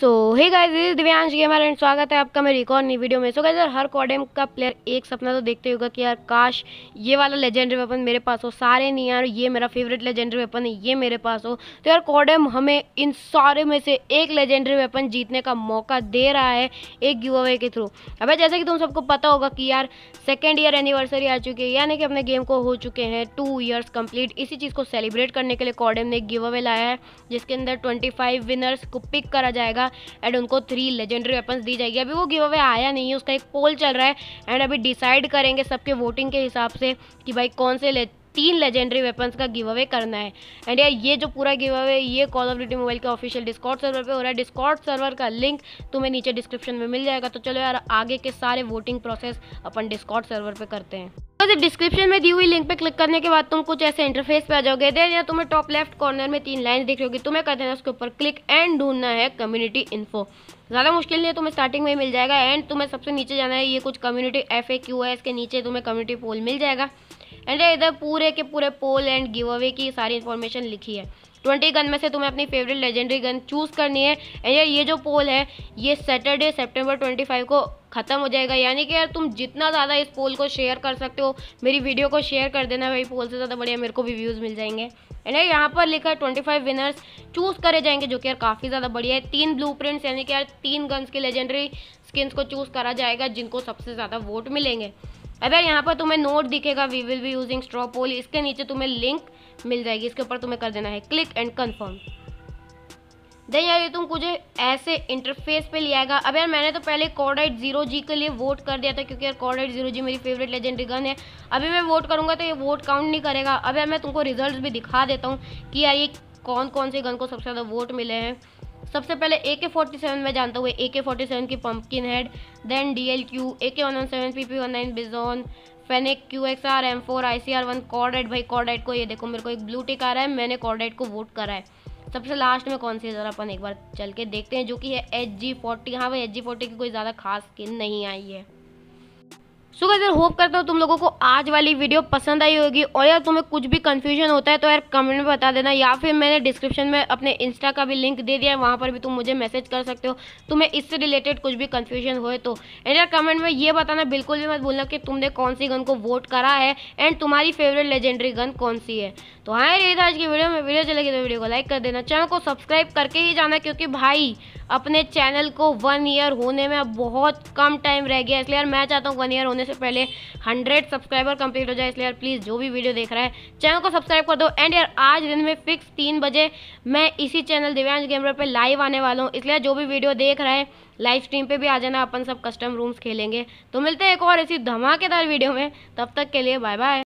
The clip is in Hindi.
so hey guys Divyansh gamer and स्वागत है आपका मेरी एक और नई वीडियो में सो so, यार हर कॉडेम का प्लेयर एक सपना तो देखते होगा कि यार काश ये वाला लेजेंडरी वेपन मेरे पास हो सारे नहीं यार ये मेरा फेवरेट लेजेंडरी वेपन है ये मेरे पास हो तो यार कॉडेम हमें इन सारे में से एक लेजेंडरी वेपन जीतने का मौका दे रहा है एक गिव अवे के थ्रू अब जैसे कि तुम सबको पता होगा कि यार सेकेंड ईयर एनिवर्सरी आ चुकी है यानी कि अपने गेम को हो चुके हैं टू ईयर्स कंप्लीट इसी चीज़ को सेलिब्रेट करने के लिए कॉडेम ने गिव अवे लाया है जिसके अंदर ट्वेंटी विनर्स को पिक करा जाएगा जाएगा एंड उनको थ्री लेजेंडरी वेपन्स दी जाएगी अभी वो गिव अवे आया नहीं है उसका एक पोल चल रहा है एंड अभी डिसाइड करेंगे सबके वोटिंग के हिसाब से कि भाई कौन से तीन लेजेंडरी वेपन्स का गिव अवे करना है एंड यार ये जो पूरा गिव अवे ये कॉल ऑफ ड्यूटी मोबाइल के ऑफिशियल डिस्कॉर्ड सर्वर पे हो रहा है डिस्कॉर्ड सर्वर का लिंक तुम्हें नीचे डिस्क्रिप्शन में मिल जाएगा तो चलो यार आगे के सारे वोटिंग प्रोसेस अपन डिस्कॉर्ड सर्वर पे करते हैं तो बस डिस्क्रिप्शन में दी हुई लिंक पे क्लिक करने के बाद तुम कुछ ऐसे इंटरफेस पे आ जाओगे देन या तुम्हें टॉप लेफ्ट कॉर्नर में तीन लाइन दिख रही होगी तुम्हें कर देना उसके ऊपर क्लिक एंड ढूंढना है कम्युनिटी इन्फो ज़्यादा मुश्किल नहीं है तुम्हें स्टार्टिंग में ही मिल जाएगा एंड तुम्हें सबसे नीचे जाना है ये कुछ कम्युनिटी एफ ए क्यू है इसके नीचे तुम्हें कम्युनिटी पोल मिल जाएगा एंड इधर पूरे के पूरे पोल एंड गिव अवे की सारी इन्फॉर्मेशन लिखी है ट्वेंटी गन में से तुम्हें अपनी फेवरेट लेजेंडरी गन चूज़ करनी है एंड ये जो पोल है ये सैटरडे सेप्टेम्बर ट्वेंटी फाइव को ख़त्म हो जाएगा यानी कि यार तुम जितना ज़्यादा इस पोल को शेयर कर सकते हो मेरी वीडियो को शेयर कर देना भाई पोल से ज़्यादा बढ़िया मेरे को भी व्यूज़ मिल जाएंगे एंड यहाँ पर लिखा है ट्वेंटी फाइव विनर्स चूज़ करे जाएंगे जो कि यार काफ़ी ज़्यादा बढ़िया है तीन ब्लू प्रिंट्स यानी कि यार तीन गन्स की लेजेंडरी स्किन्स को चूज़ करा जाएगा जिनको सबसे ज़्यादा वोट मिलेंगे अगर यहाँ पर तुम्हें नोट दिखेगा we will be using straw poll इसके नीचे तुम्हें लिंक मिल जाएगी इसके ऊपर तुम्हें कर देना है क्लिक एंड कन्फर्म दे यार ये तुम कुछ ऐसे इंटरफेस पे ले आएगा अब यार मैंने तो पहले कॉर्डाइट जीरो जी के लिए वोट कर दिया था क्योंकि यार कॉर्डाइट जीरो जी मेरी फेवरेट लेजेंडरी गन है अभी मैं वोट करूँगा तो ये वोट काउंट नहीं करेगा अब यार मैं तुमको रिजल्ट भी दिखा देता हूँ कि यार ये कौन कौन से गन को सबसे ज़्यादा वोट मिले हैं सबसे पहले ए के फोर्टी सेवन में जानता हुए ए के फोर्टी सेवन की pumpkin head then D L Q A K one one seven P P one nine bizon phoenix Q X R M four I C R one cordite भाई कॉर्डेट को ये देखो मेरे को एक ब्लू टिक आ रहा है मैंने कॉर्डेट को वोट करा है सबसे लास्ट में कौन सी ज़रा अपन एक बार चल के देखते हैं जो कि है एच जी फोर्टी हाँ भाई एच जी फोर्टी की कोई ज़्यादा खास स्किन नहीं आई है सो so गाइस होप करता हूँ तुम लोगों को आज वाली वीडियो पसंद आई होगी और यार तुम्हें कुछ भी कन्फ्यूजन होता है तो यार कमेंट में बता देना या फिर मैंने डिस्क्रिप्शन में अपने इंस्टा का भी लिंक दे दिया है वहाँ पर भी तुम मुझे मैसेज कर सकते हो तुम्हें तो इससे रिलेटेड कुछ भी कन्फ्यूजन हो तो एंड यार कमेंट में ये बताना बिल्कुल भी मत भूलना कि तुमने कौन सी गन को वोट करा है एंड तुम्हारी फेवरेट लेजेंडरी गन कौन सी है तो हाँ ये था आज की वीडियो में वीडियो चलेगी तो वीडियो को लाइक कर देना चैनल को सब्सक्राइब करके ही जाना क्योंकि भाई अपने चैनल को वन ईयर होने में अब बहुत कम टाइम रह गया इसलिए यार मैं चाहता हूँ वन ईयर होने से पहले हंड्रेड सब्सक्राइबर कंप्लीट हो जाए इसलिए यार प्लीज़ जो भी वीडियो देख रहा है चैनल को सब्सक्राइब कर दो एंड यार आज दिन में फिक्स तीन बजे मैं इसी चैनल दिव्यांश गेमर पर लाइव आने वाला हूँ इसलिए जो भी वीडियो देख रहा है लाइव स्ट्रीम पर भी आ जाना अपन सब कस्टम रूम्स खेलेंगे तो मिलते हैं एक और ऐसी धमाकेदार वीडियो में तब तक के लिए बाय बाय